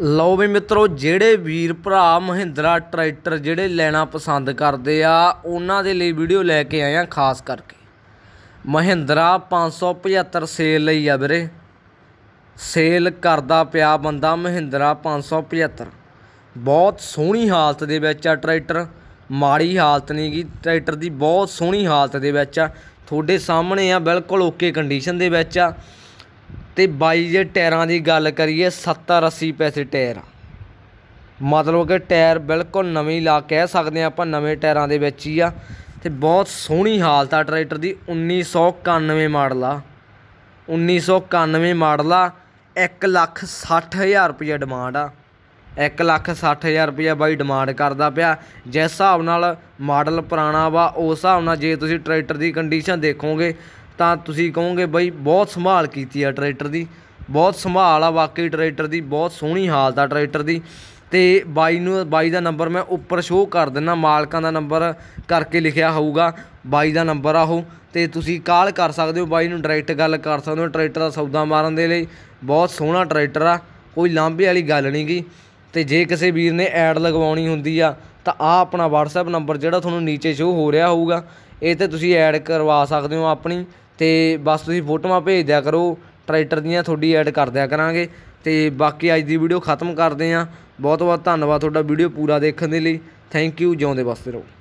ਲਓ ਵੀ ਮਿੱਤਰੋ ਜਿਹੜੇ ਵੀਰ ਭਰਾ ਮਹਿੰਦਰਾ ਟਰੈਕਟਰ ਜਿਹੜੇ ਲੈਣਾ ਪਸੰਦ ਕਰਦੇ ਆ ਉਹਨਾਂ ਦੇ ਲਈ ਵੀਡੀਓ ਲੈ ਕੇ ਆਇਆ ਖਾਸ ਕਰਕੇ ਮਹਿੰਦਰਾ 575 ਸੇਲ ਲਈ ਆ ਵੀਰੇ ਸੇਲ ਕਰਦਾ ਪਿਆ ਬੰਦਾ ਮਹਿੰਦਰਾ 575 ਬਹੁਤ ਸੋਹਣੀ ਹਾਲਤ ਦੇ ਵਿੱਚ ਆ ਟਰੈਕਟਰ ਮਾੜੀ ਹਾਲਤ ਨਹੀਂ ਗਈ ਟਰੈਕਟਰ ਦੀ ਬਹੁਤ ਸੋਹਣੀ ਹਾਲਤ ਦੇ ਵਿੱਚ ਆ ਤੁਹਾਡੇ ਸਾਹਮਣੇ ਆ ਬਿਲਕੁਲ ਓਕੇ ਕੰਡੀਸ਼ਨ ਦੇ ਵਿੱਚ ਆ ਤੇ 22 ਜੇ ਟਾਇਰਾਂ ਦੀ ਗੱਲ ਕਰੀਏ 70 80 ਪੈਸੇ ਟਾਇਰ ਮਤਲਬ ਕਿ ਟਾਇਰ ਬਿਲਕੁਲ ਨਵੇਂ ਲਾ ਕਹਿ ਸਕਦੇ ਆ ਆਪਾਂ ਨਵੇਂ ਟਾਇਰਾਂ ਦੇ ਵਿੱਚ ਹੀ ਆ ਤੇ ਬਹੁਤ ਸੋਹਣੀ ਹਾਲਤ ਆ ਟਰੈਕਟਰ ਦੀ 1991 ਮਾਡਲ ਆ 1991 ਮਾਡਲ ਆ 1 ਲੱਖ ਰੁਪਏ ਡਿਮਾਂਡ ਆ 1 ਲੱਖ ਰੁਪਏ ਬਾਈ ਡਿਮਾਂਡ ਕਰਦਾ ਪਿਆ ਜਿਸ ਹਿਸਾਬ ਨਾਲ ਮਾਡਲ ਪੁਰਾਣਾ ਵਾ ਉਸ ਹਿਸਾਬ ਨਾਲ ਜੇ ਤੁਸੀਂ ਟਰੈਕਟਰ ਦੀ ਕੰਡੀਸ਼ਨ ਦੇਖੋਗੇ ਤਾਂ ਤੁਸੀਂ ਕਹੋਗੇ ਬਈ ਬਹੁਤ ਸੰਭਾਲ ਕੀਤੀ ਆ ਟਰੈਕਟਰ ਦੀ ਬਹੁਤ ਸੰਭਾਲ ਆ ਵਾਕਈ ਟਰੈਕਟਰ ਦੀ ਬਹੁਤ ਸੋਹਣੀ ਹਾਲਤ ਆ ਟਰੈਕਟਰ ਦੀ ਤੇ ਬਾਈ ਨੂੰ ਬਾਈ ਦਾ ਨੰਬਰ ਮੈਂ ਉੱਪਰ ਸ਼ੋਅ ਕਰ ਦਿੰਨਾ ਮਾਲਕਾਂ ਦਾ ਨੰਬਰ ਕਰਕੇ ਲਿਖਿਆ ਹੋਊਗਾ ਬਾਈ ਦਾ ਨੰਬਰ ਆ ਉਹ ਤੇ ਤੁਸੀਂ ਕਾਲ ਕਰ ਸਕਦੇ ਹੋ ਬਾਈ ਨੂੰ ਡਾਇਰੈਕਟ ਗੱਲ ਕਰ ਸਕਦੇ ਹੋ ਟਰੈਕਟਰ ਦਾ ਸੌਦਾ ਮਾਰਨ ਦੇ ਲਈ ਬਹੁਤ ਸੋਹਣਾ ਟਰੈਕਟਰ ਆ ਕੋਈ ਲਾਂਭੇ ਵਾਲੀ ਗੱਲ ਨਹੀਂ ਗਈ ਤੇ ਜੇ ਕਿਸੇ ਵੀਰ ਨੇ ਐਡ ਲਗਵਾਉਣੀ ਹੁੰਦੀ ਆ ਤਾਂ ਆ ਆਪਣਾ WhatsApp ਨੰਬਰ ਜਿਹੜਾ ਤੁਹਾਨੂੰ ਨੀਚੇ ਸ਼ੋਅ ਹੋ ਰਿਹਾ ਹੋਊਗਾ ਇਹ ਤੇ ਤੁਸੀਂ ਐਡ ਕਰਵਾ ਸਕਦੇ ਹੋ ਆਪਣੀ ਤੇ ਬਸ ਤੁਸੀਂ ਫੋਟੋਆਂ ਭੇਜ ਦਿਆ ਕਰੋ ਟਰੈਕਟਰ ਦੀਆਂ ਤੁਹਾਡੀ ਐਡ ਕਰ ਦਿਆ ਕਰਾਂਗੇ ਤੇ ਬਾਕੀ ਅੱਜ ਦੀ ਵੀਡੀਓ ਖਤਮ ਕਰਦੇ ਆ ਬਹੁਤ ਬਹੁਤ ਧੰਨਵਾਦ ਤੁਹਾਡਾ ਵੀਡੀਓ ਪੂਰਾ ਦੇਖਣ ਦੇ ਲਈ ਥੈਂਕ ਯੂ ਜਿਉਂਦੇ ਵਸਦੇ ਰਹੋ